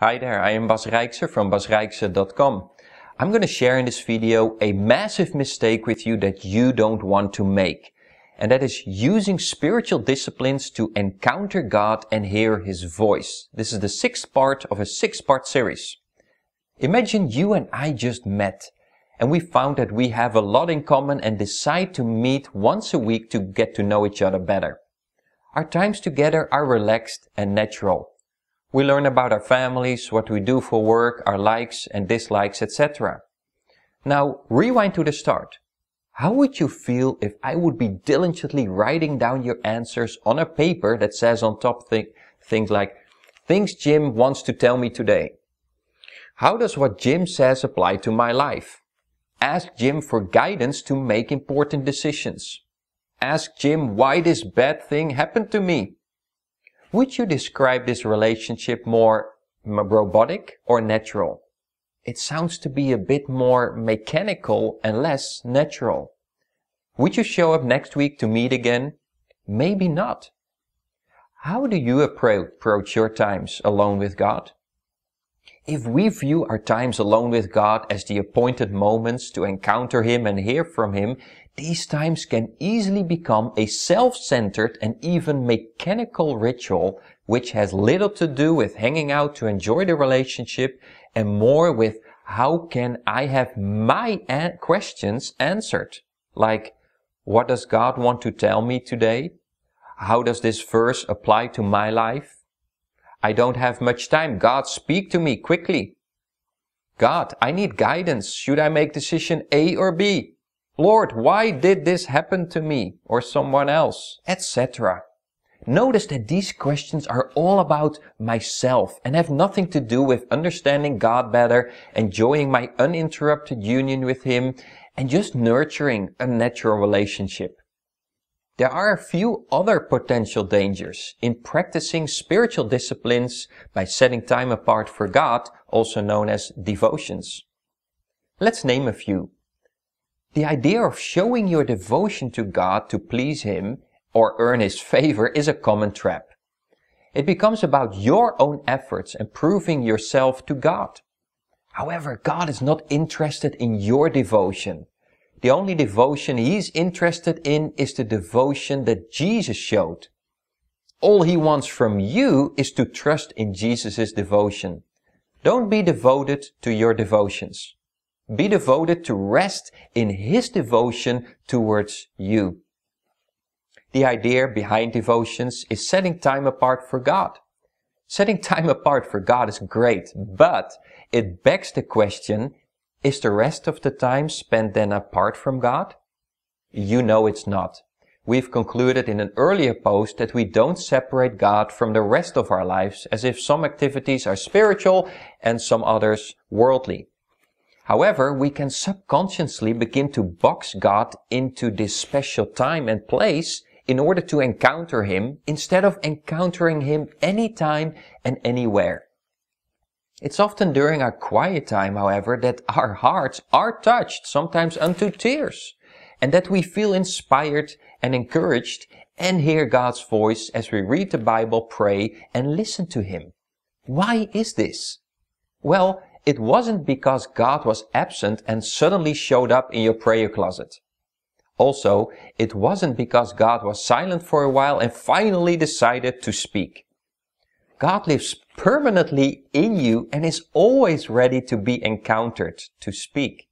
Hi there, I am Bas Rijkser from basrijkser.com. I'm going to share in this video a massive mistake with you that you don't want to make. And that is using spiritual disciplines to encounter God and hear His voice. This is the sixth part of a six-part series. Imagine you and I just met and we found that we have a lot in common and decide to meet once a week to get to know each other better. Our times together are relaxed and natural. We learn about our families, what we do for work, our likes and dislikes, etc. Now, rewind to the start. How would you feel if I would be diligently writing down your answers on a paper that says on top thi things like, things Jim wants to tell me today? How does what Jim says apply to my life? Ask Jim for guidance to make important decisions. Ask Jim why this bad thing happened to me. Would you describe this relationship more robotic or natural? It sounds to be a bit more mechanical and less natural. Would you show up next week to meet again? Maybe not. How do you approach your times alone with God? If we view our times alone with God as the appointed moments to encounter Him and hear from Him, these times can easily become a self-centered and even mechanical ritual which has little to do with hanging out to enjoy the relationship and more with how can I have my an questions answered? Like, what does God want to tell me today? How does this verse apply to my life? I don't have much time. God, speak to me quickly. God, I need guidance. Should I make decision A or B? Lord, why did this happen to me or someone else? Etc. Notice that these questions are all about myself and have nothing to do with understanding God better, enjoying my uninterrupted union with Him, and just nurturing a natural relationship. There are a few other potential dangers in practicing spiritual disciplines by setting time apart for God, also known as devotions. Let's name a few. The idea of showing your devotion to God to please Him or earn His favor is a common trap. It becomes about your own efforts and proving yourself to God. However, God is not interested in your devotion. The only devotion He's interested in is the devotion that Jesus showed. All He wants from you is to trust in Jesus' devotion. Don't be devoted to your devotions. Be devoted to rest in His devotion towards you. The idea behind devotions is setting time apart for God. Setting time apart for God is great, but it begs the question, is the rest of the time spent then apart from God? You know it's not. We've concluded in an earlier post that we don't separate God from the rest of our lives as if some activities are spiritual and some others worldly. However, we can subconsciously begin to box God into this special time and place in order to encounter Him instead of encountering Him anytime and anywhere. It's often during our quiet time, however, that our hearts are touched, sometimes unto tears, and that we feel inspired and encouraged and hear God's voice as we read the Bible, pray, and listen to Him. Why is this? Well, it wasn't because God was absent and suddenly showed up in your prayer closet. Also, it wasn't because God was silent for a while and finally decided to speak. God lives permanently in you and is always ready to be encountered, to speak.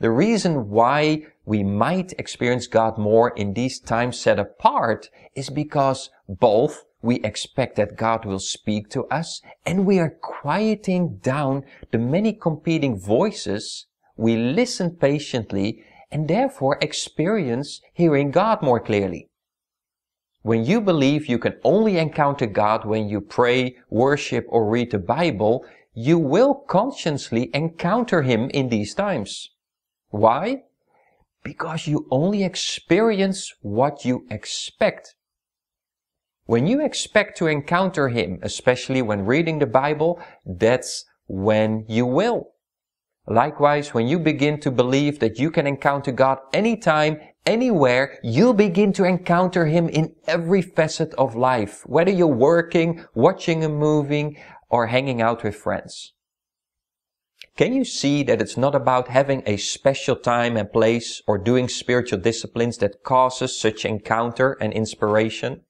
The reason why we might experience God more in these times set apart is because both we expect that God will speak to us, and we are quieting down the many competing voices. We listen patiently and therefore experience hearing God more clearly. When you believe you can only encounter God when you pray, worship, or read the Bible, you will consciously encounter Him in these times. Why? Because you only experience what you expect when you expect to encounter Him, especially when reading the Bible, that's when you will. Likewise, when you begin to believe that you can encounter God anytime, anywhere, you begin to encounter Him in every facet of life, whether you're working, watching a movie, or hanging out with friends. Can you see that it's not about having a special time and place or doing spiritual disciplines that causes such encounter and inspiration?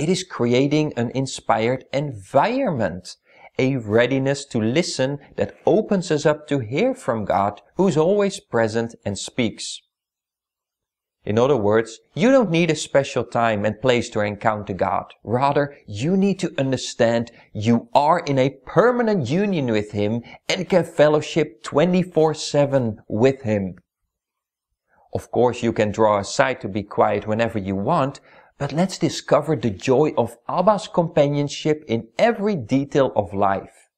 It is creating an inspired environment, a readiness to listen that opens us up to hear from God, who's always present and speaks. In other words, you don't need a special time and place to encounter God. Rather, you need to understand you are in a permanent union with Him and can fellowship 24-7 with Him. Of course, you can draw aside to be quiet whenever you want, but let's discover the joy of Abba's companionship in every detail of life,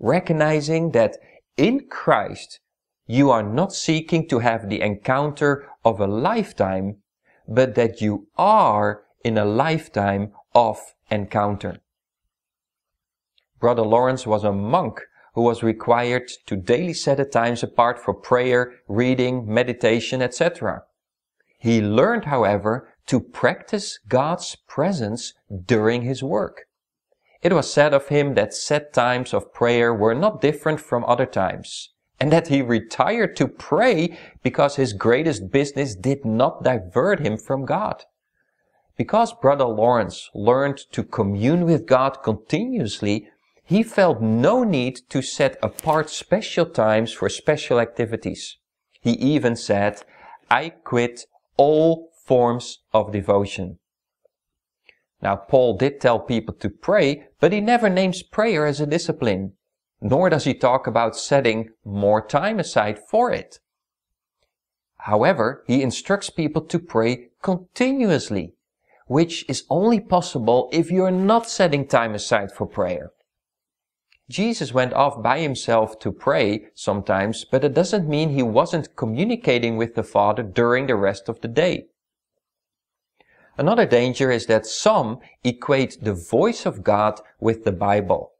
recognizing that in Christ you are not seeking to have the encounter of a lifetime, but that you are in a lifetime of encounter. Brother Lawrence was a monk who was required to daily set at times apart for prayer, reading, meditation, etc. He learned, however, to practice God's presence during his work. It was said of him that set times of prayer were not different from other times, and that he retired to pray because his greatest business did not divert him from God. Because Brother Lawrence learned to commune with God continuously, he felt no need to set apart special times for special activities. He even said, I quit all forms of devotion. Now, Paul did tell people to pray, but he never names prayer as a discipline, nor does he talk about setting more time aside for it. However, he instructs people to pray continuously, which is only possible if you're not setting time aside for prayer. Jesus went off by himself to pray sometimes, but it doesn't mean he wasn't communicating with the Father during the rest of the day. Another danger is that some equate the voice of God with the Bible.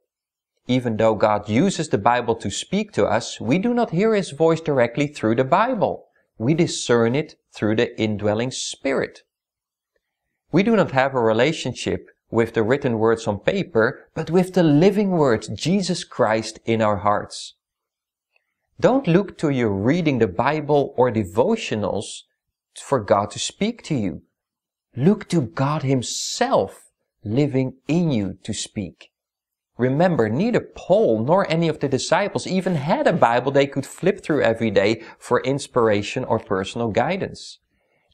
Even though God uses the Bible to speak to us, we do not hear His voice directly through the Bible. We discern it through the indwelling Spirit. We do not have a relationship with the written words on paper, but with the living word, Jesus Christ, in our hearts. Don't look to your reading the Bible or devotionals for God to speak to you. Look to God Himself living in you to speak. Remember, neither Paul nor any of the disciples even had a Bible they could flip through every day for inspiration or personal guidance.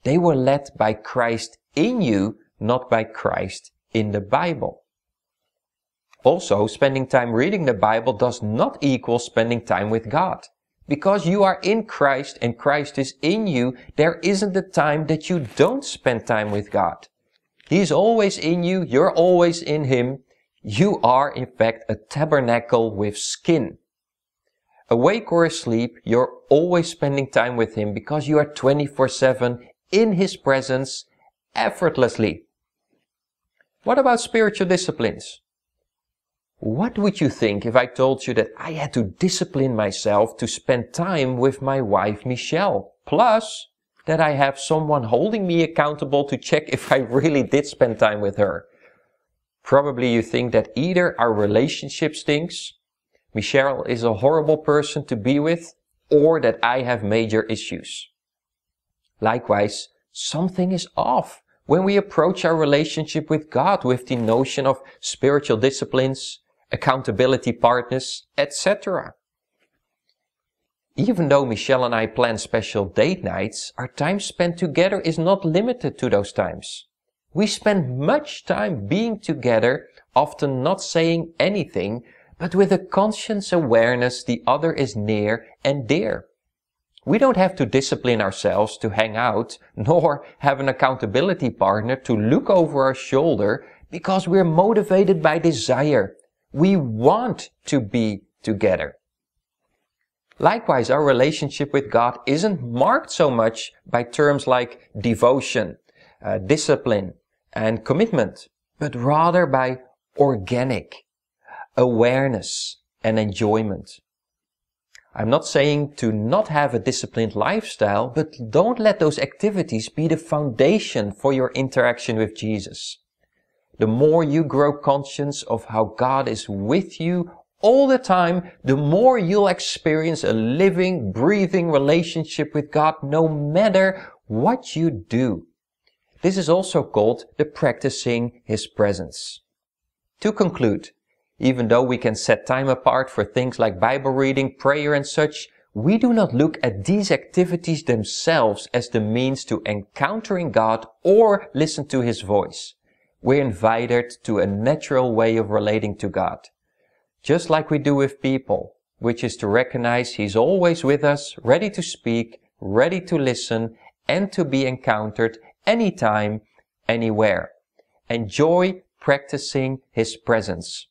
They were led by Christ in you, not by Christ in the Bible. Also, spending time reading the Bible does not equal spending time with God. Because you are in Christ and Christ is in you, there isn't a time that you don't spend time with God. He's always in you, you're always in Him. You are, in fact, a tabernacle with skin. Awake or asleep, you're always spending time with Him because you are 24 7 in His presence effortlessly. What about spiritual disciplines? What would you think if I told you that I had to discipline myself to spend time with my wife Michelle? Plus, that I have someone holding me accountable to check if I really did spend time with her. Probably you think that either our relationship stinks, Michelle is a horrible person to be with, or that I have major issues. Likewise, something is off when we approach our relationship with God with the notion of spiritual disciplines, accountability partners, etc. Even though Michelle and I plan special date nights, our time spent together is not limited to those times. We spend much time being together, often not saying anything, but with a conscious awareness the other is near and dear. We don't have to discipline ourselves to hang out, nor have an accountability partner to look over our shoulder because we're motivated by desire, we want to be together. Likewise, our relationship with God isn't marked so much by terms like devotion, uh, discipline, and commitment, but rather by organic awareness and enjoyment. I'm not saying to not have a disciplined lifestyle, but don't let those activities be the foundation for your interaction with Jesus. The more you grow conscious of how God is with you all the time, the more you'll experience a living, breathing relationship with God no matter what you do. This is also called the practicing His presence. To conclude, even though we can set time apart for things like Bible reading, prayer and such, we do not look at these activities themselves as the means to encountering God or listen to His voice we're invited to a natural way of relating to God. Just like we do with people, which is to recognize He's always with us, ready to speak, ready to listen, and to be encountered anytime, anywhere. Enjoy practicing His presence.